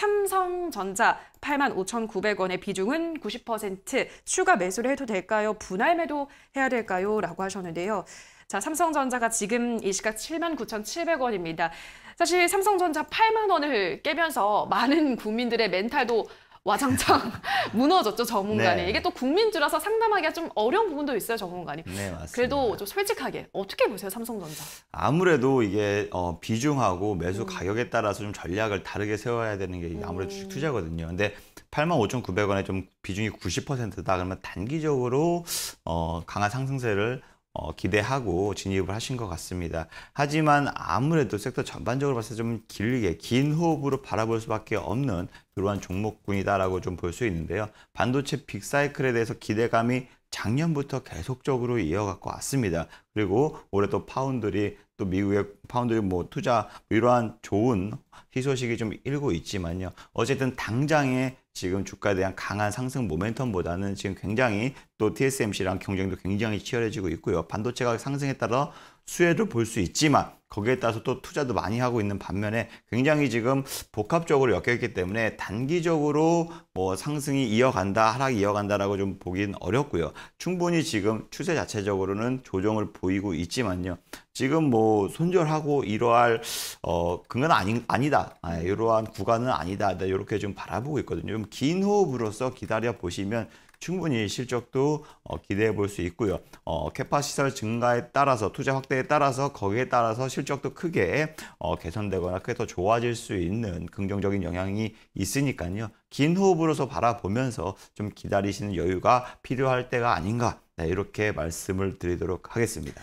삼성전자 85,900원의 비중은 90% 추가 매수를 해도 될까요? 분할 매도 해야 될까요? 라고 하셨는데요. 자, 삼성전자가 지금 이 시각 79,700원입니다. 사실 삼성전자 8만 원을 깨면서 많은 국민들의 멘탈도 와장창 무너졌죠 전문가는 네. 이게 또 국민주라서 상담하기가 좀 어려운 부분도 있어요 전문가님. 네 그래도 좀 솔직하게 어떻게 보세요 삼성전자? 아무래도 이게 어, 비중하고 매수 음. 가격에 따라서 좀 전략을 다르게 세워야 되는 게 아무래도 음. 주식 투자거든요. 근데 85,900원에 좀 비중이 90%다 그러면 단기적으로 어, 강한 상승세를 어, 기대하고 진입을 하신 것 같습니다. 하지만 아무래도 섹터 전반적으로 봤을 때 좀 길게 긴 호흡으로 바라볼 수밖에 없는 그러한 종목군이다라고 좀 볼 수 있는데요. 반도체 빅사이클에 대해서 기대감이 작년부터 계속적으로 이어갖고 왔습니다. 그리고 올해 또 파운드리 또 미국의 파운드리 뭐 투자 이러한 좋은 희소식이 좀 일고 있지만요. 어쨌든 당장에 지금 주가에 대한 강한 상승 모멘텀보다는 지금 굉장히 또 TSMC랑 경쟁도 굉장히 치열해지고 있고요. 반도체가 상승에 따라 수혜를 볼 수 있지만 거기에 따라서 또 투자도 많이 하고 있는 반면에 굉장히 지금 복합적으로 엮여있기 때문에 단기적으로 뭐 상승이 이어간다 하락이 이어간다라고 좀 보긴 어렵고요 충분히 지금 추세 자체적으로는 조정을 보이고 있지만요 지금 뭐 손절하고 이러할 어 그건 아니, 아니다 아, 이러한 구간은 아니다 이렇게 네, 좀 바라보고 있거든요 좀긴 호흡으로서 기다려 보시면 충분히 실적도 어, 기대해 볼 수 있고요 어, 캐파 시설 증가에 따라서 투자 확대에 따라서 거기에 따라서 실 실적도 크게 어, 개선되거나 크게 더 좋아질 수 있는 긍정적인 영향이 있으니까요. 긴 호흡으로서 바라보면서 좀 기다리시는 여유가 필요할 때가 아닌가 네, 이렇게 말씀을 드리도록 하겠습니다.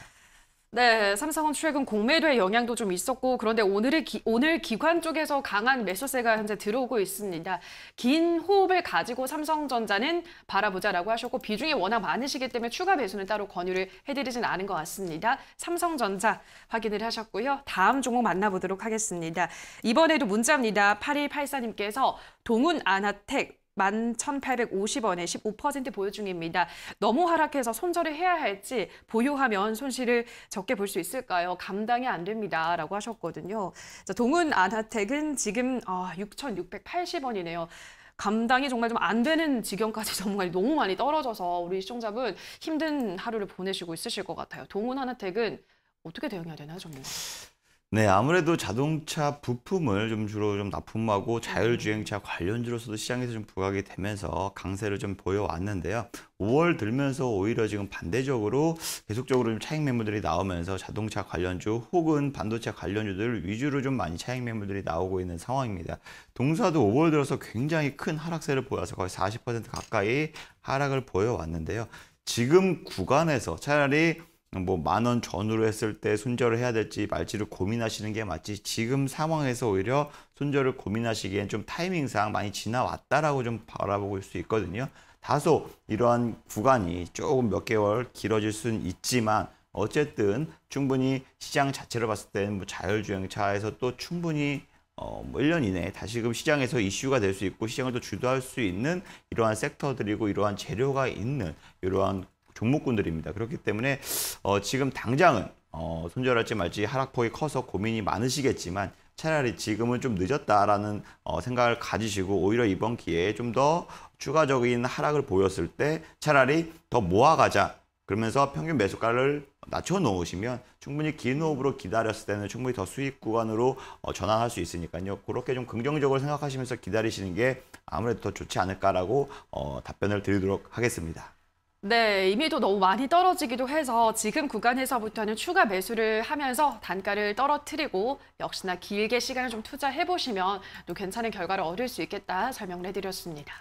네, 삼성은 최근 공매도의 영향도 좀 있었고 그런데 오늘의 기, 오늘 기관 쪽에서 강한 매수세가 현재 들어오고 있습니다. 긴 호흡을 가지고 삼성전자는 바라보자라고 하셨고 비중이 워낙 많으시기 때문에 추가 매수는 따로 권유를 해드리진 않은 것 같습니다. 삼성전자 확인을 하셨고요. 다음 종목 만나보도록 하겠습니다. 이번에도 문자입니다. 8184님께서 동운 아나텍 11,850원에 15% 보유 중입니다. 너무 하락해서 손절을 해야 할지 보유하면 손실을 적게 볼 수 있을까요? 감당이 안 됩니다. 라고 하셨거든요. 자, 동은 아나텍은 지금 아, 6,680원이네요. 감당이 정말 좀 안 되는 지경까지 정말 너무 많이 떨어져서 우리 시청자분 힘든 하루를 보내시고 있으실 것 같아요. 동은 하나텍은 어떻게 대응해야 되나요, 전문 네, 아무래도 자동차 부품을 좀 주로 좀 납품하고 자율주행차 관련주로서도 시장에서 좀 부각이 되면서 강세를 좀 보여왔는데요. 5월 들면서 오히려 지금 반대적으로 계속적으로 좀 차익 매물들이 나오면서 자동차 관련주 혹은 반도체 관련주들 위주로 좀 많이 차익 매물들이 나오고 있는 상황입니다. 동사도 5월 들어서 굉장히 큰 하락세를 보여서 거의 40% 가까이 하락을 보여왔는데요. 지금 구간에서 차라리 뭐만원 전후로 했을 때 손절을 해야 될지 말지를 고민하시는 게 맞지 지금 상황에서 오히려 손절을 고민하시기엔 좀 타이밍상 많이 지나왔다라고 좀 바라보고 있을 수 있거든요. 다소 이러한 구간이 조금 몇 개월 길어질 수는 있지만 어쨌든 충분히 시장 자체를 봤을 때는 뭐 자율주행차에서 또 충분히 어, 뭐 1년 이내에 다시금 시장에서 이슈가 될 수 있고 시장을 또 주도할 수 있는 이러한 섹터들이고 이러한 재료가 있는 이러한 종목군들입니다. 그렇기 때문에 어, 지금 당장은 어, 손절할지 말지 하락폭이 커서 고민이 많으시겠지만 차라리 지금은 좀 늦었다라는 어, 생각을 가지시고 오히려 이번 기회에 좀 더 추가적인 하락을 보였을 때 차라리 더 모아가자 그러면서 평균 매수가를 낮춰놓으시면 충분히 긴 호흡으로 기다렸을 때는 충분히 더 수익 구간으로 어, 전환할 수 있으니까요. 그렇게 좀 긍정적으로 생각하시면서 기다리시는 게 아무래도 더 좋지 않을까라고 어, 답변을 드리도록 하겠습니다. 네, 이미도 너무 많이 떨어지기도 해서 지금 구간에서부터는 추가 매수를 하면서 단가를 떨어뜨리고 역시나 길게 시간을 좀 투자해 보시면 또 괜찮은 결과를 얻을 수 있겠다 설명을 해드렸습니다.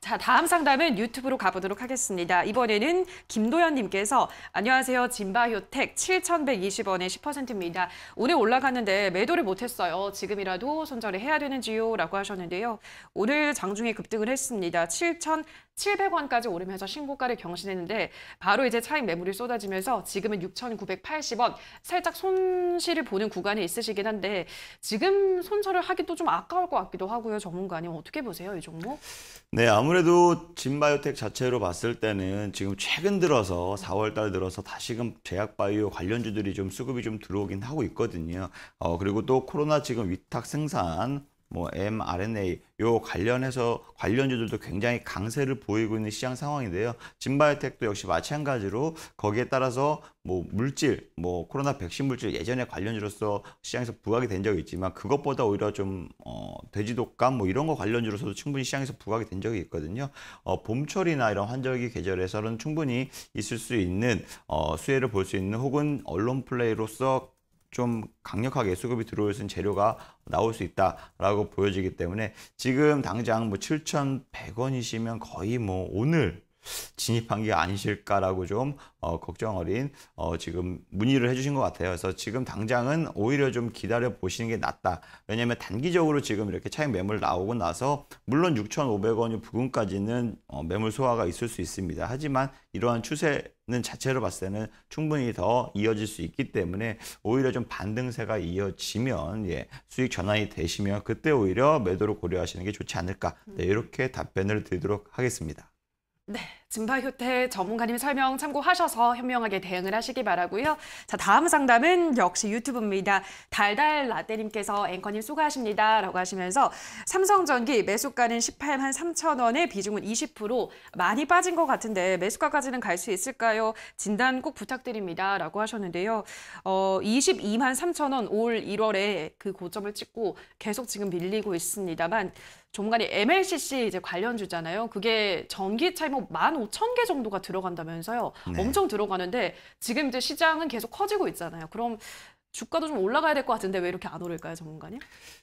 자, 다음 상담은 유튜브로 가보도록 하겠습니다. 이번에는 김도현 님께서 안녕하세요. 진바효텍 7,120원에 10%입니다. 오늘 올라갔는데 매도를 못했어요. 지금이라도 손절을 해야 되는지요? 라고 하셨는데요. 오늘 장중에 급등을 했습니다. 7,700원까지 오르면서 신고가를 경신했는데 바로 이제 차익 매물이 쏟아지면서 지금은 6,980원 살짝 손실을 보는 구간에 있으시긴 한데 지금 손절을 하기도 좀 아까울 것 같기도 하고요. 전문가님 어떻게 보세요? 이 종목? 네, 아무 아무래도 진바이오텍 자체로 봤을 때는 지금 최근 들어서 4월달 들어서 다시금 제약바이오 관련주들이 좀 수급이 좀 들어오긴 하고 있거든요. 어, 그리고 또 코로나 지금 위탁 생산 뭐 mRNA 요 관련해서 관련주들도 굉장히 강세를 보이고 있는 시장 상황인데요. 진바이오텍도 역시 마찬가지로 거기에 따라서 뭐 물질, 뭐 코로나 백신 물질 예전에 관련주로서 시장에서 부각이 된 적이 있지만 그것보다 오히려 좀 어, 돼지독감 뭐 이런 거 관련주로서도 충분히 시장에서 부각이 된 적이 있거든요. 어, 봄철이나 이런 환절기 계절에서는 충분히 있을 수 있는 어, 수혜를 볼 수 있는 혹은 언론 플레이로서 좀 강력하게 수급이 들어올 수 있는 재료가 나올 수 있다라고 보여지기 때문에 지금 당장 뭐 7,100원이시면 거의 뭐 오늘 진입한 게 아니실까라고 좀 어, 걱정 어린 어, 지금 문의를 해주신 것 같아요. 그래서 지금 당장은 오히려 좀 기다려 보시는 게 낫다. 왜냐하면 단기적으로 지금 이렇게 차익 매물 나오고 나서 물론 6,500원이 부근까지는 어, 매물 소화가 있을 수 있습니다. 하지만 이러한 추세 는 자체로 봤을 때는 충분히 더 이어질 수 있기 때문에 오히려 좀 반등세가 이어지면 예, 수익 전환이 되시면 그때 오히려 매도를 고려하시는 게 좋지 않을까 네, 이렇게 답변을 드리도록 하겠습니다. 네. 증발효태 전문가님 설명 참고하셔서 현명하게 대응을 하시기 바라고요. 자 다음 상담은 역시 유튜브입니다. 달달 라떼님께서 앵커님 수고하십니다. 라고 하시면서 삼성전기 매수가는 18만 3천 원에 비중은 20% 많이 빠진 것 같은데 매수가까지는 갈 수 있을까요? 진단 꼭 부탁드립니다. 라고 하셨는데요. 어, 22만 3천 원 올 1월에 그 고점을 찍고 계속 지금 밀리고 있습니다만 전문가님 MLCC 이제 관련주잖아요. 그게 전기차 뭐1 5 5천 개 정도가 들어간다면서요. 네. 엄청 들어가는데 지금 이제 시장은 계속 커지고 있잖아요. 그럼 주가도 좀 올라가야 될 것 같은데 왜 이렇게 안 오를까요, 전문가님?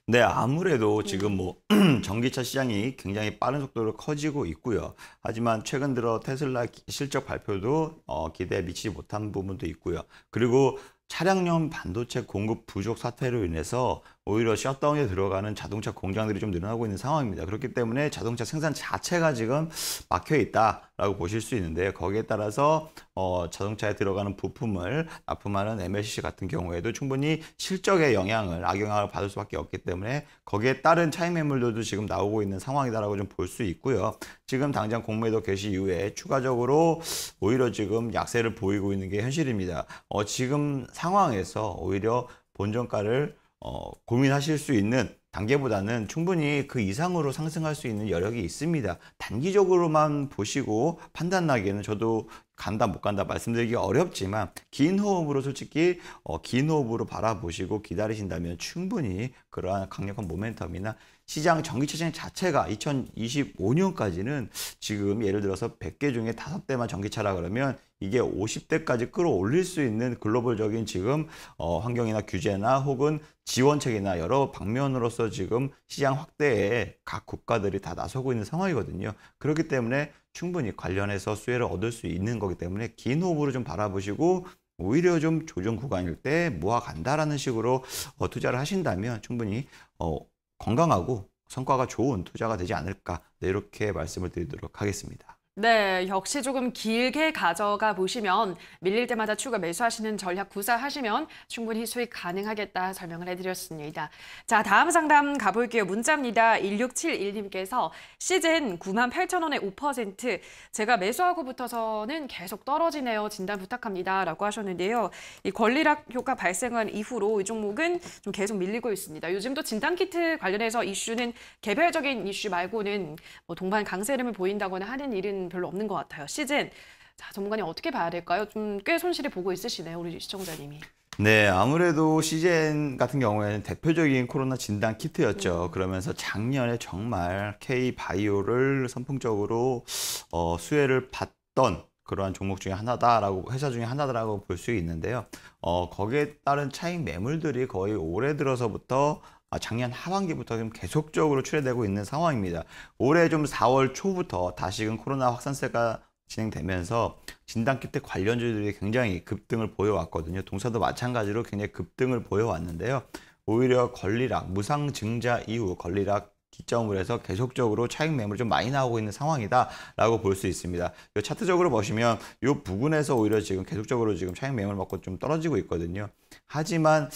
네, 아무래도 네. 지금 뭐 전기차 시장이 굉장히 빠른 속도로 커지고 있고요. 하지만 최근 들어 테슬라 실적 발표도 어, 기대에 미치지 못한 부분도 있고요. 그리고 차량용 반도체 공급 부족 사태로 인해서 오히려 셧다운에 들어가는 자동차 공장들이 좀 늘어나고 있는 상황입니다. 그렇기 때문에 자동차 생산 자체가 지금 막혀 있다라고 보실 수 있는데 거기에 따라서 어, 자동차에 들어가는 부품을 납품하는 MLCC 같은 경우에도 충분히 실적의 영향을 악영향을 받을 수밖에 없기 때문에 거기에 따른 차익 매물들도 지금 나오고 있는 상황이다라고 좀 볼 수 있고요. 지금 당장 공매도 개시 이후에 추가적으로 오히려 지금 약세를 보이고 있는 게 현실입니다. 어, 지금 상황에서 오히려 본전가를 어, 고민하실 수 있는 단계보다는 충분히 그 이상으로 상승할 수 있는 여력이 있습니다. 단기적으로만 보시고 판단하기에는 저도 간다 못 간다 말씀드리기 어렵지만 긴 호흡으로 솔직히 어, 긴 호흡으로 바라보시고 기다리신다면 충분히 그러한 강력한 모멘텀이나 시장 전기차시장 자체가 2025년까지는 지금 예를 들어서 100개 중에 5대만 전기차라 그러면 이게 50대까지 끌어올릴 수 있는 글로벌적인 지금 어, 환경이나 규제나 혹은 지원책이나 여러 방면으로서 지금 시장 확대에 각 국가들이 다 나서고 있는 상황이거든요. 그렇기 때문에 충분히 관련해서 수혜를 얻을 수 있는 거기 때문에 긴 호흡으로 좀 바라보시고 오히려 좀 조정 구간일 때 모아간다라는 식으로 어, 투자를 하신다면 충분히 어, 건강하고 성과가 좋은 투자가 되지 않을까 네, 이렇게 말씀을 드리도록 하겠습니다. 네, 역시 조금 길게 가져가 보시면 밀릴 때마다 추가 매수하시는 전략 구사하시면 충분히 수익 가능하겠다 설명을 해드렸습니다. 자, 다음 상담 가볼게요. 문자입니다. 1671님께서 시즌 98,000원에 5% 제가 매수하고 붙어서는 계속 떨어지네요. 진단 부탁합니다. 라고 하셨는데요. 이 권리락 효과 발생한 이후로 이 종목은 좀 계속 밀리고 있습니다. 요즘 도 진단키트 관련해서 이슈는 개별적인 이슈 말고는 뭐 동반 강세름을 보인다거나 하는 일은 별로 없는 것 같아요. 시즌 자 전문가님 어떻게 봐야 될까요? 좀 꽤 손실이 보고 있으시네요, 우리 시청자님이. 네, 아무래도 c g 같은 경우에는 대표적인 코로나 진단 키트였죠. 음. 그러면서 작년에 정말 K 바이오를 선풍적으로 어, 수혜를 받던 그러한 종목 중에 하나다라고 회사 중에 하나다라고 볼 수 있는데요. 어, 거기에 따른 차익 매물들이 거의 올해 들어서부터 아, 작년 하반기부터 좀 계속적으로 출해되고 있는 상황입니다. 올해 좀 4월 초부터 다시금 코로나 확산세가 진행되면서 진단키트 관련주들이 굉장히 급등을 보여왔거든요. 동사도 마찬가지로 굉장히 급등을 보여왔는데요. 오히려 권리락, 무상증자 이후 권리락 기점으로 해서 계속적으로 차익 매물이 좀 많이 나오고 있는 상황이다라고 볼 수 있습니다. 이 차트적으로 보시면 이 부근에서 오히려 지금 계속적으로 지금 차익 매물 맞고 좀 떨어지고 있거든요. 하지만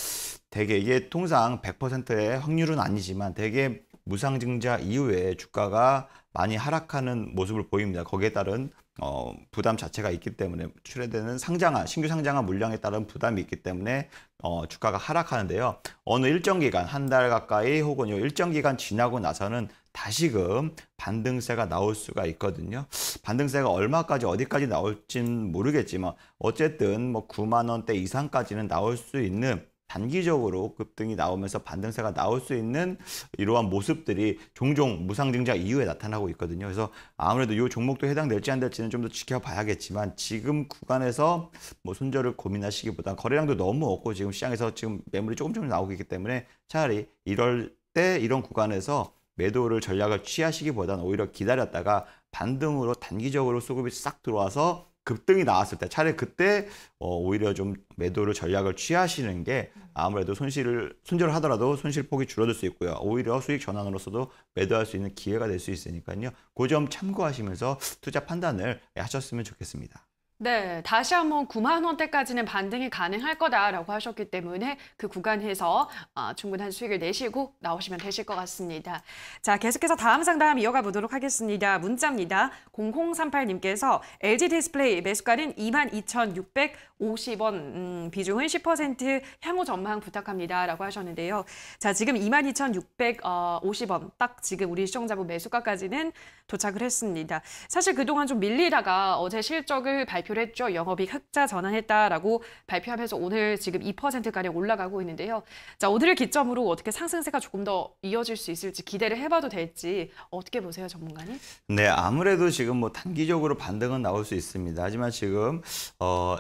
대개 이게 통상 100%의 확률은 아니지만 대개 무상증자 이후에 주가가 많이 하락하는 모습을 보입니다. 거기에 따른 어, 부담 자체가 있기 때문에 출회되는 상장화 신규 상장화 물량에 따른 부담이 있기 때문에 어, 주가가 하락하는데요. 어느 일정 기간 한 달 가까이 혹은 요 일정 기간 지나고 나서는 다시금 반등세가 나올 수가 있거든요. 반등세가 얼마까지 어디까지 나올진 모르겠지만 어쨌든 뭐 9만 원대 이상까지는 나올 수 있는 단기적으로 급등이 나오면서 반등세가 나올 수 있는 이러한 모습들이 종종 무상증자 이후에 나타나고 있거든요. 그래서 아무래도 이 종목도 해당될지 안 될지는 좀 더 지켜봐야겠지만 지금 구간에서 뭐 손절을 고민하시기보다 거래량도 너무 없고 지금 시장에서 지금 매물이 조금 조금 나오고 있기 때문에 차라리 이럴 때 이런 구간에서 매도를 전략을 취하시기보다는 오히려 기다렸다가 반등으로 단기적으로 수급이 싹 들어와서 급등이 나왔을 때 차라리 그때 어, 오히려 좀 매도를 전략을 취하시는 게 아무래도 손실을 손절을 하더라도 손실 폭이 줄어들 수 있고요. 오히려 수익 전환으로서도 매도할 수 있는 기회가 될 수 있으니까요. 고점 그 참고하시면서 투자 판단을 하셨으면 좋겠습니다. 네, 다시 한번 9만 원대까지는 반등이 가능할 거다라고 하셨기 때문에 그 구간에서 어, 충분한 수익을 내시고 나오시면 되실 것 같습니다. 자, 계속해서 다음 상담 이어가 보도록 하겠습니다. 문자입니다. 0038님께서 LG 디스플레이 매수가는 22,650원, 음, 비중은 10% 향후 전망 부탁합니다라고 하셨는데요. 자, 지금 22,650원 딱 지금 우리 시청자분 매수가까지는 도착을 했습니다. 사실 그동안 좀 밀리다가 어제 실적을 발표 발표를 했죠. 영업이 흑자 전환했다라고 발표하면서 오늘 지금 2%가량 올라가고 있는데요. 자, 오늘을 기점으로 어떻게 상승세가 조금 더 이어질 수 있을지 기대를 해봐도 될지 어떻게 보세요, 전문가님? 네, 아무래도 지금 뭐 단기적으로 반등은 나올 수 있습니다. 하지만 지금 어,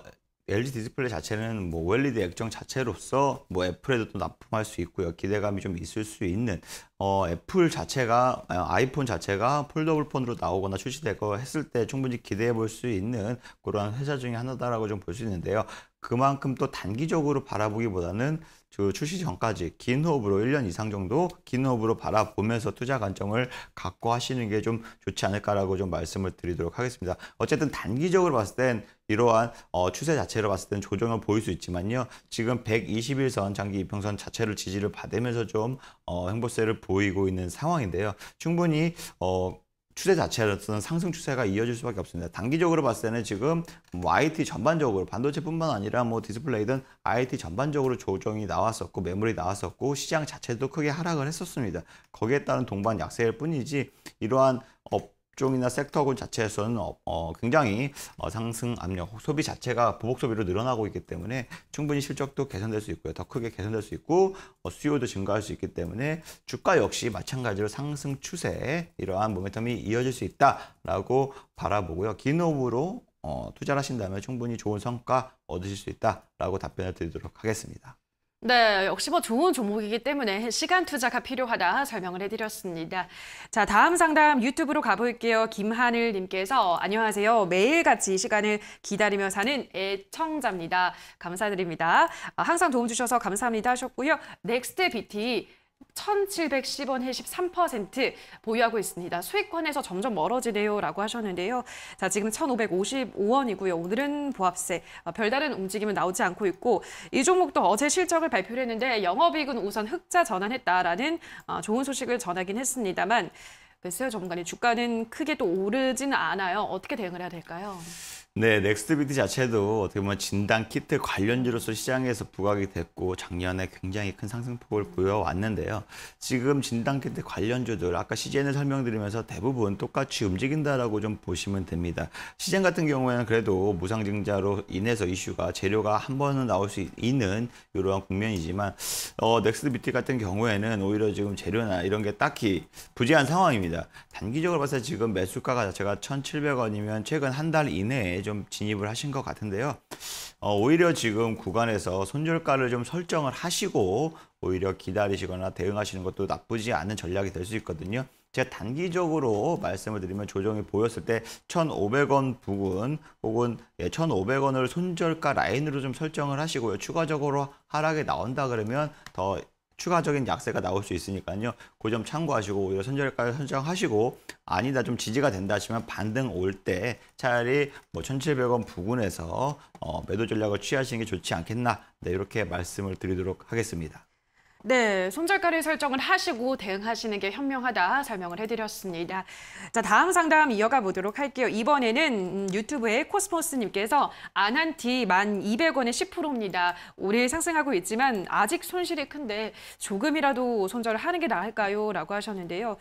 LG 디스플레이 자체는 뭐 o l e 액정 자체로서 뭐 애플에도 또 납품할 수 있고요. 기대감이 좀 있을 수 있는 어, 애플 자체가 아, 아이폰 자체가 폴더블 폰으로 나오거나 출시되고 했을 때 충분히 기대해 볼 수 있는 그러한 회사 중에 하나다라고 좀 볼 수 있는데요. 그만큼 또 단기적으로 바라보기보다는 그 출시 전까지 긴 호흡으로 1년 이상 정도 긴 호흡으로 바라보면서 투자 관점을 갖고 하시는 게 좀 좋지 않을까라고 좀 말씀을 드리도록 하겠습니다. 어쨌든 단기적으로 봤을 땐 이러한 어, 추세 자체로 봤을 땐 조정을 보일 수 있지만요. 지금 121선 장기 이평선 자체를 지지를 받으면서 좀 어, 행보세를 보이고 있는 상황인데요. 충분히 어, 추세 자체로서는 상승 추세가 이어질 수밖에 없습니다. 단기적으로 봤을 때는 지금 IT 뭐 전반적으로 반도체뿐만 아니라 뭐 디스플레이든 IT 전반적으로 조정이 나왔었고 매물이 나왔었고 시장 자체도 크게 하락을 했었습니다. 거기에 따른 동반 약세일 뿐이지 이러한 업 종이나 섹터군 자체에서는 어, 어, 굉장히 어, 상승 압력, 소비 자체가 보복 소비로 늘어나고 있기 때문에 충분히 실적도 개선될 수 있고요. 더 크게 개선될 수 있고 어, 수요도 증가할 수 있기 때문에 주가 역시 마찬가지로 상승 추세에 이러한 모멘텀이 이어질 수 있다라고 바라보고요. 긴 호흡으로 어, 투자를 하신다면 충분히 좋은 성과 얻으실 수 있다라고 답변을 드리도록 하겠습니다. 네, 역시 뭐 좋은 종목이기 때문에 시간 투자가 필요하다 설명을 해드렸습니다. 자, 다음 상담 유튜브로 가볼게요. 김하늘 님께서 안녕하세요. 매일같이 시간을 기다리며 사는 애청자입니다. 감사드립니다. 아, 항상 도움 주셔서 감사합니다 하셨고요. 넥스트 BT 1,710원 의13% 보유하고 있습니다. 수익권에서 점점 멀어지네요라고 하셨는데요. 자, 지금 1,555원이고요. 오늘은 보합세 어, 별다른 움직임은 나오지 않고 있고 이 종목도 어제 실적을 발표를 했는데 영업이익은 우선 흑자 전환했다라는 어, 좋은 소식을 전하긴 했습니다만 글쎄요, 전문가님 주가는 크게 또 오르진 않아요. 어떻게 대응을 해야 될까요? 네, 넥스트비트 자체도 어떻게 보면 진단 키트 관련주로서 시장에서 부각이 됐고 작년에 굉장히 큰 상승폭을 보여왔는데요. 지금 진단 키트 관련주들 아까 시젠을 설명드리면서 대부분 똑같이 움직인다라고 좀 보시면 됩니다. 시젠 같은 경우에는 그래도 무상증자로 인해서 이슈가 재료가 한 번은 나올 수 있는 이러한 국면이지만 어, 넥스트비트 같은 경우에는 오히려 지금 재료나 이런 게 딱히 부재한 상황입니다. 단기적으로 봤을 때 지금 매수가가 자체가 1,700원이면 최근 한 달 이내에 좀 진입을 하신 것 같은데요. 어, 오히려 지금 구간에서 손절가를 좀 설정을 하시고 오히려 기다리시거나 대응하시는 것도 나쁘지 않은 전략이 될 수 있거든요. 제가 단기적으로 말씀을 드리면 조정이 보였을 때 1,500원 부근 혹은 1,500원을 예, 손절가 라인으로 좀 설정을 하시고요. 추가적으로 하락이 나온다 그러면 더 추가적인 약세가 나올 수 있으니까요. 그 점 참고하시고 오히려 선절가를 선정하시고 아니다 좀 지지가 된다 하시면 반등 올 때 차라리 뭐 1,700원 부근에서 어, 매도 전략을 취하시는 게 좋지 않겠나 네, 이렇게 말씀을 드리도록 하겠습니다. 네, 손절가를 설정을 하시고 대응하시는 게 현명하다 설명을 해드렸습니다. 자, 다음 상담 이어가 보도록 할게요. 이번에는 음, 유튜브의 코스포스님께서아난티만2 0 0원에 10%입니다. 올해 상승하고 있지만 아직 손실이 큰데 조금이라도 손절을 하는 게 나을까요? 라고 하셨는데요.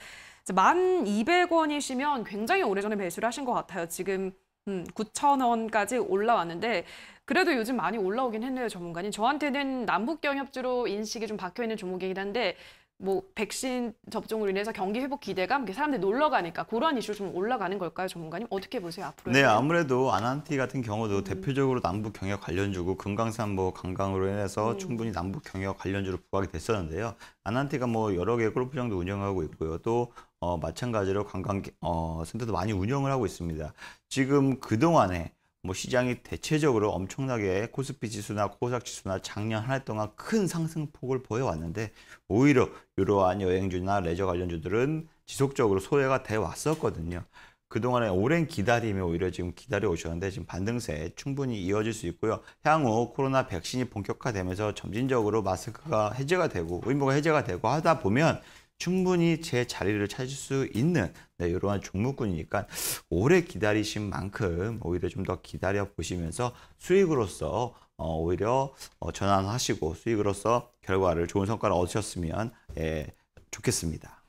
만 200원이시면 굉장히 오래전에 매수를 하신 것 같아요. 지금 음, 9,000원까지 올라왔는데 그래도 요즘 많이 올라오긴 했네요, 전문가님. 저한테는 남북경협주로 인식이 좀 박혀있는 종목이긴 한데 뭐 백신 접종으로 인해서 경기 회복 기대감, 사람들이 놀러 가니까 그런 이슈 좀 올라가는 걸까요, 전문가님? 어떻게 보세요 앞으로? 네, 아무래도 아난티 같은 경우도 음. 대표적으로 남북 경협 관련주고 금강산 뭐 관광으로 인해서 음. 충분히 남북 경협 관련주로 부각이 됐었는데요. 아난티가 뭐 여러 개의 골프장도 운영하고 있고요. 또 어, 마찬가지로 관광 어, 센터도 많이 운영을 하고 있습니다. 지금 그 동안에 뭐 시장이 대체적으로 엄청나게 코스피 지수나 코스닥 지수나 작년 한 해 동안 큰 상승폭을 보여왔는데 오히려 이러한 여행주나 레저 관련주들은 지속적으로 소외가 돼 왔었거든요. 그동안에 오랜 기다림이 오히려 지금 기다려 오셨는데 지금 반등세 충분히 이어질 수 있고요. 향후 코로나 백신이 본격화되면서 점진적으로 마스크가 해제가 되고 의무가 해제가 되고 하다 보면 충분히 제 자리를 찾을 수 있는 네, 이러한 종목군이니까 오래 기다리신 만큼 오히려 좀 더 기다려 보시면서 수익으로서 어, 오히려 어, 전환하시고 수익으로서 결과를 좋은 성과를 얻으셨으면 예, 좋겠습니다.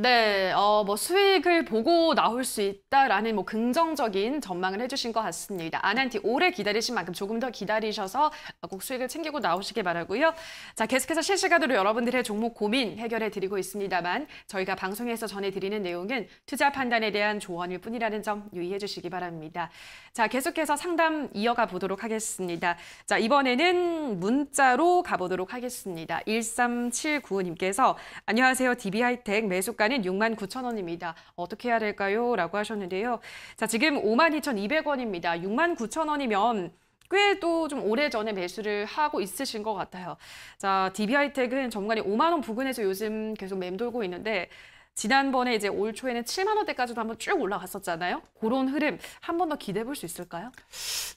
네, 어, 뭐 수익을 보고 나올 수 있다라는 뭐 긍정적인 전망을 해주신 것 같습니다. 아한티 오래 기다리신 만큼 조금 더 기다리셔서 꼭 수익을 챙기고 나오시길 바라고요. 자, 계속해서 실시간으로 여러분들의 종목 고민 해결해 드리고 있습니다만 저희가 방송에서 전해드리는 내용은 투자 판단에 대한 조언일 뿐이라는 점 유의해 주시기 바랍니다. 자, 계속해서 상담 이어가 보도록 하겠습니다. 자, 이번에는 문자로 가보도록 하겠습니다. 1379님께서 안녕하세요. DB하이텍 매수가 시간인 6만 9천 원입니다. 어떻게 해야 될까요? 라고 하셨는데요. 자, 지금 5만 2,200원입니다. 6만 9천 원이면 꽤도 좀 오래전에 매수를 하고 있으신 것 같아요. 자, DB하이텍은 전간에 5만 원 부근에서 요즘 계속 맴돌고 있는데 지난번에 이제 올 초에는 7만 원대까지도 한번 쭉 올라갔었잖아요. 그런 흐름 한 번 더 기대해 볼 수 있을까요?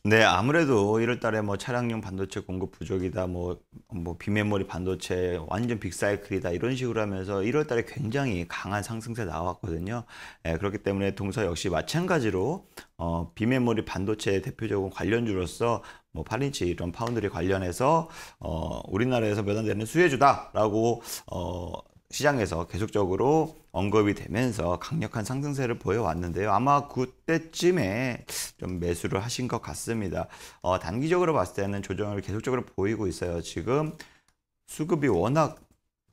네, 아무래도 1월 달에 뭐 차량용 반도체 공급 부족이다, 뭐, 뭐 비메모리 반도체 완전 빅사이클이다 이런 식으로 하면서 1월 달에 굉장히 강한 상승세 나왔거든요. 네, 그렇기 때문에 동서 역시 마찬가지로 어, 비메모리 반도체 대표적인 관련주로서 뭐 8인치 이런 파운드리 관련해서 어, 우리나라에서 몇 안 되는 수혜주다라고 어, 시장에서 계속적으로 언급이 되면서 강력한 상승세를 보여왔는데요. 아마 그때쯤에 좀 매수를 하신 것 같습니다. 어, 단기적으로 봤을 때는 조정을 계속적으로 보이고 있어요. 지금 수급이 워낙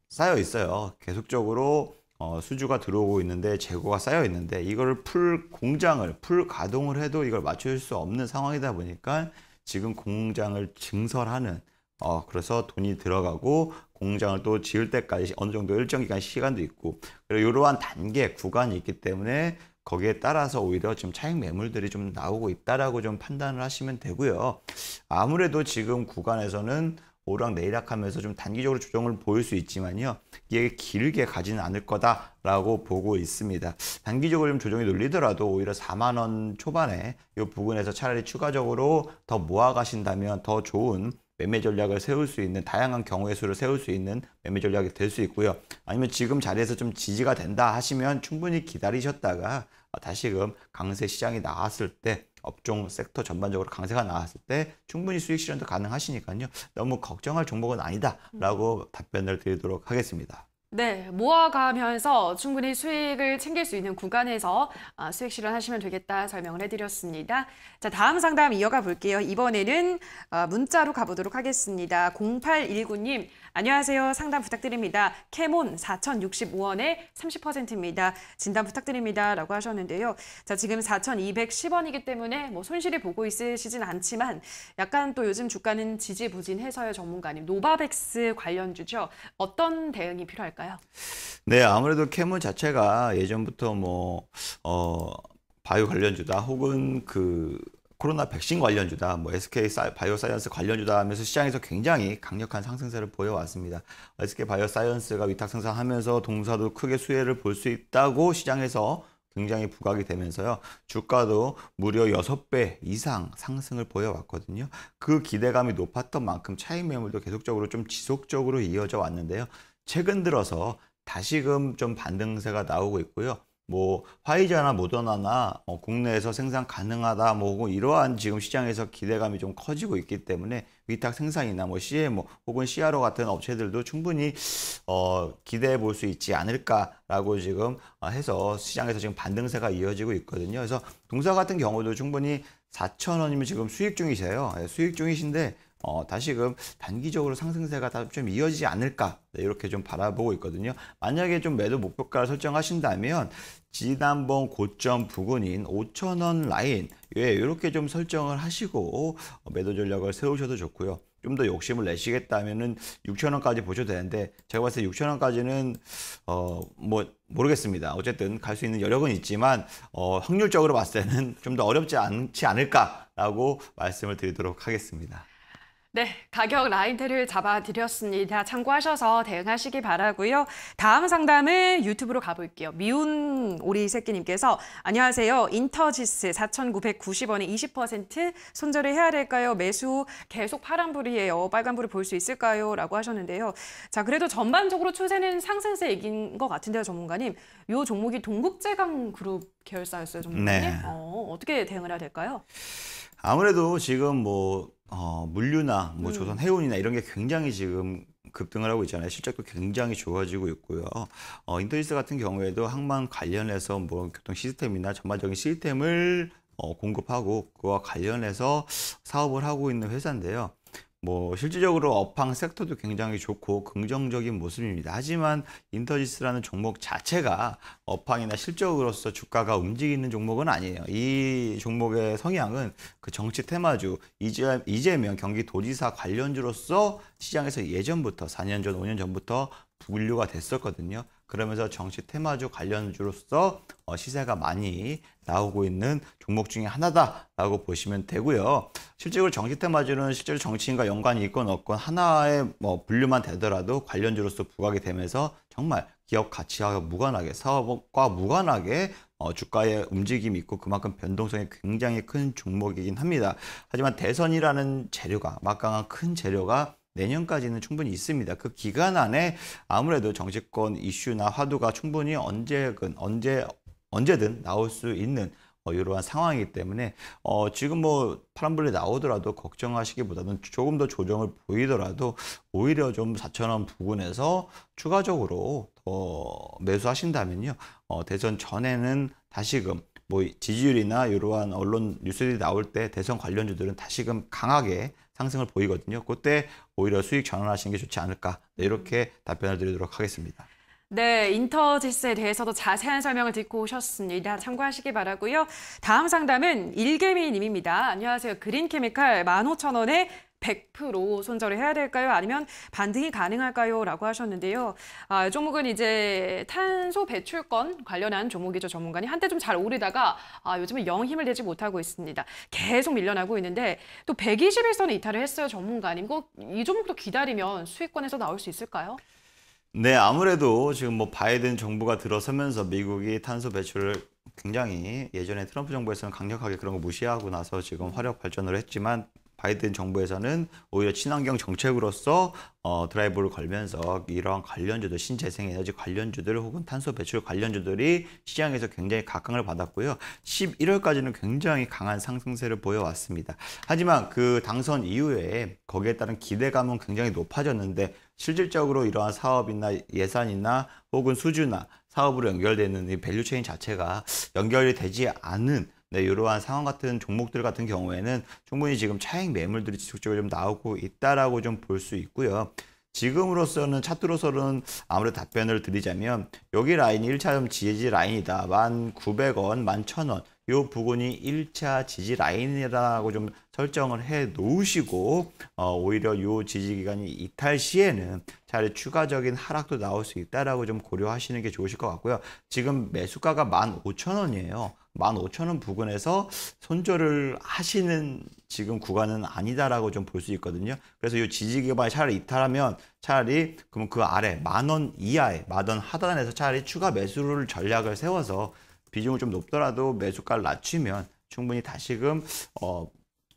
쌓여 있어요. 계속적으로 어, 수주가 들어오고 있는데 재고가 쌓여 있는데 이걸풀 공장을 풀 가동을 해도 이걸 맞출 수 없는 상황이다 보니까 지금 공장을 증설하는 어, 그래서 돈이 들어가고 공장을 또 지을 때까지 어느 정도 일정 기간 시간도 있고 그리고 이러한 단계 구간이 있기 때문에 거기에 따라서 오히려 좀 차익 매물들이 좀 나오고 있다라고 좀 판단을 하시면 되고요. 아무래도 지금 구간에서는 오락 내리락하면서 좀 단기적으로 조정을 보일 수 있지만요. 이게 길게 가지는 않을 거다라고 보고 있습니다. 단기적으로 좀 조정이 눌리더라도 오히려 4만 원 초반에 이 부분에서 차라리 추가적으로 더 모아 가신다면 더 좋은 매매 전략을 세울 수 있는 다양한 경우의 수를 세울 수 있는 매매 전략이 될 수 있고요. 아니면 지금 자리에서 좀 지지가 된다 하시면 충분히 기다리셨다가 다시금 강세 시장이 나왔을 때 업종 섹터 전반적으로 강세가 나왔을 때 충분히 수익 실현도 가능하시니까요. 너무 걱정할 종목은 아니다라고 답변을 드리도록 하겠습니다. 네, 모아가면서 충분히 수익을 챙길 수 있는 구간에서 아, 수익 실현하시면 되겠다 설명을 해드렸습니다. 자, 다음 상담 이어가 볼게요. 이번에는 어, 문자로 가보도록 하겠습니다. 0819님, 안녕하세요. 상담 부탁드립니다. 캐몬 4,065원에 30%입니다. 진단 부탁드립니다. 라고 하셨는데요. 자, 지금 4,210원이기 때문에 뭐 손실이 보고 있으시진 않지만 약간 또 요즘 주가는 지지부진해서요, 전문가님. 노바백스 관련주죠. 어떤 대응이 필요할까요? 될까요? 네, 아무래도 캐물 자체가 예전부터 뭐 어, 바이오 관련주다 혹은 그 코로나 백신 관련주다, 뭐 SK 바이오 사이언스 관련주다 하면서 시장에서 굉장히 강력한 상승세를 보여왔습니다. SK 바이오 사이언스가 위탁 상승하면서 동사도 크게 수혜를 볼 수 있다고 시장에서 굉장히 부각이 되면서요. 주가도 무려 6배 이상 상승을 보여왔거든요. 그 기대감이 높았던 만큼 차익 매물도 계속적으로 좀 지속적으로 이어져 왔는데요. 최근 들어서 다시금 좀 반등세가 나오고 있고요. 뭐 화이자나 모더나나 어, 국내에서 생산 가능하다 뭐 이러한 지금 시장에서 기대감이 좀 커지고 있기 때문에 위탁 생산이나 뭐 CMO 혹은 CRO 같은 업체들도 충분히 어, 기대해 볼 수 있지 않을까라고 지금 해서 시장에서 지금 반등세가 이어지고 있거든요. 그래서 동사 같은 경우도 충분히 4천 원이면 지금 수익 중이세요. 예, 수익 중이신데 어, 다시금 단기적으로 상승세가 좀 이어지지 않을까 네, 이렇게 좀 바라보고 있거든요. 만약에 좀 매도 목표가를 설정하신다면 지난번 고점 부근인 5천원 라인 예, 이렇게 좀 설정을 하시고 어, 매도 전략을 세우셔도 좋고요. 좀 더 욕심을 내시겠다면은 6천원까지 보셔도 되는데 제가 봤을 때 6천원까지는 어뭐 모르겠습니다. 어쨌든 갈 수 있는 여력은 있지만 어 확률적으로 봤을 때는 좀 더 어렵지 않지 않을까라고 말씀을 드리도록 하겠습니다. 네, 가격 라인테를 잡아드렸습니다. 참고하셔서 대응하시기 바라고요. 다음 상담은 유튜브로 가볼게요. 미운 오리 새끼님께서 안녕하세요. 인터지스 4,990원에 20% 손절을 해야 될까요? 매수 계속 파란불이에요. 빨간불을 볼 수 있을까요? 라고 하셨는데요. 자, 그래도 전반적으로 추세는 상승세이긴 것 같은데요, 전문가님. 이 종목이 동국제강 그룹 계열사였어요, 전문가님. 네. 어, 어떻게 대응을 해야 될까요? 아무래도 지금 뭐 어, 물류나 뭐 음. 조선 해운이나 이런 게 굉장히 지금 급등을 하고 있잖아요. 실적도 굉장히 좋아지고 있고요. 어, 인터넷 같은 경우에도 항만 관련해서 뭐 교통 시스템이나 전반적인 시스템을 어, 공급하고 그와 관련해서 사업을 하고 있는 회사인데요. 뭐 실질적으로 업황 섹터도 굉장히 좋고 긍정적인 모습입니다. 하지만 인터지스라는 종목 자체가 업황이나 실적으로서 주가가 움직이는 종목은 아니에요. 이 종목의 성향은 그 정치 테마주 이재, 명 경기도지사 관련주로서 시장에서 예전부터 4년 전, 5년 전부터 분류가 됐었거든요. 그러면서 정시 테마주 관련주로서 어, 시세가 많이 나오고 있는 종목 중에 하나다라고 보시면 되고요. 실제로 정시 테마주는 실제로 정치인과 연관이 있건 없건 하나의 뭐 분류만 되더라도 관련주로서 부각이 되면서 정말 기업 가치와 무관하게 사업과 무관하게 어, 주가의 움직임이 있고 그만큼 변동성이 굉장히 큰 종목이긴 합니다. 하지만 대선이라는 재료가 막강한 큰 재료가 내년까지는 충분히 있습니다. 그 기간 안에 아무래도 정치권 이슈나 화두가 충분히 언제든 언제 언제든 나올 수 있는 어, 이러한 상황이기 때문에 어, 지금 뭐 파란불이 나오더라도 걱정하시기보다는 조금 더 조정을 보이더라도 오히려 좀 4천 원 부근에서 추가적으로 더 매수하신다면요 어, 대선 전에는 다시금 뭐 지지율이나 이러한 언론 뉴스들이 나올 때 대선 관련주들은 다시금 강하게 상승을 보이거든요. 그때 오히려 수익 전환하시는 게 좋지 않을까 네, 이렇게 음. 답변을 드리도록 하겠습니다. 네, 인터지스에 대해서도 자세한 설명을 듣고 오셨습니다. 참고하시기 바라고요. 다음 상담은 일개미 님입니다. 안녕하세요. 그린케미칼 15,000원에 100% 손절을 해야 될까요? 아니면 반등이 가능할까요? 라고 하셨는데요. 아, 종목은 이제 탄소 배출권 관련한 종목이죠. 전문가님. 한때 좀 잘 오르다가 아, 요즘은 영 힘을 내지 못하고 있습니다. 계속 밀려나고 있는데 또 121선에 이탈을 했어요. 전문가님. 이거 이 종목도 기다리면 수익권에서 나올 수 있을까요? 네, 아무래도 지금 뭐 바이든 정부가 들어서면서 미국이 탄소 배출을 굉장히 예전에 트럼프 정부에서는 강력하게 그런 거 무시하고 나서 지금 화력 발전을 했지만 바이든 정부에서는 오히려 친환경 정책으로서 어, 드라이브를 걸면서 이러한 관련주들, 신재생에너지 관련주들 혹은 탄소 배출 관련주들이 시장에서 굉장히 각광을 받았고요. 11월까지는 굉장히 강한 상승세를 보여왔습니다. 하지만 그 당선 이후에 거기에 따른 기대감은 굉장히 높아졌는데 실질적으로 이러한 사업이나 예산이나 혹은 수주나 사업으로 연결되는 이 밸류체인 자체가 연결이 되지 않은 네, 이러한 상황 같은 종목들 같은 경우에는 충분히 지금 차익 매물들이 지속적으로 좀 나오고 있다라고 좀 볼 수 있고요. 지금으로서는 차트로서는 아무래도 답변을 드리자면 여기 라인이 1차 지지 라인이다. 1,900원, 11,000원 이 부분이 1차 지지 라인이라고 좀 설정을 해 놓으시고 어, 오히려 이 지지 기간이 이탈 시에는 차라리 추가적인 하락도 나올 수 있다라고 좀 고려하시는 게 좋으실 것 같고요. 지금 매수가가 15,000원이에요. 15,000원 부근에서 손절을 하시는 지금 구간은 아니다라고 좀 볼 수 있거든요. 그래서 이 지지기반 이 차라리 이탈하면 차라리 그러면그 아래 만원 이하의 만원 하단에서 차라리 추가 매수를 전략을 세워서 비중을 좀 높더라도 매수가를 낮추면 충분히 다시금 어,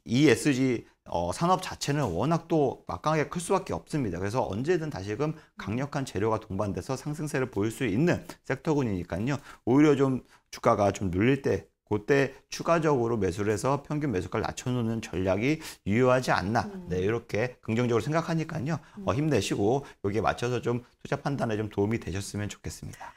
ESG 어, 산업 자체는 워낙 또 막강하게 클 수밖에 없습니다. 그래서 언제든 다시금 강력한 재료가 동반돼서 상승세를 보일 수 있는 섹터군이니까요. 오히려 좀 주가가 좀 눌릴 때 그때 추가적으로 매수를 해서 평균 매수가를 낮춰놓는 전략이 유효하지 않나 음. 네, 이렇게 긍정적으로 생각하니까요. 어, 힘내시고 여기에 맞춰서 좀 투자 판단에 좀 도움이 되셨으면 좋겠습니다.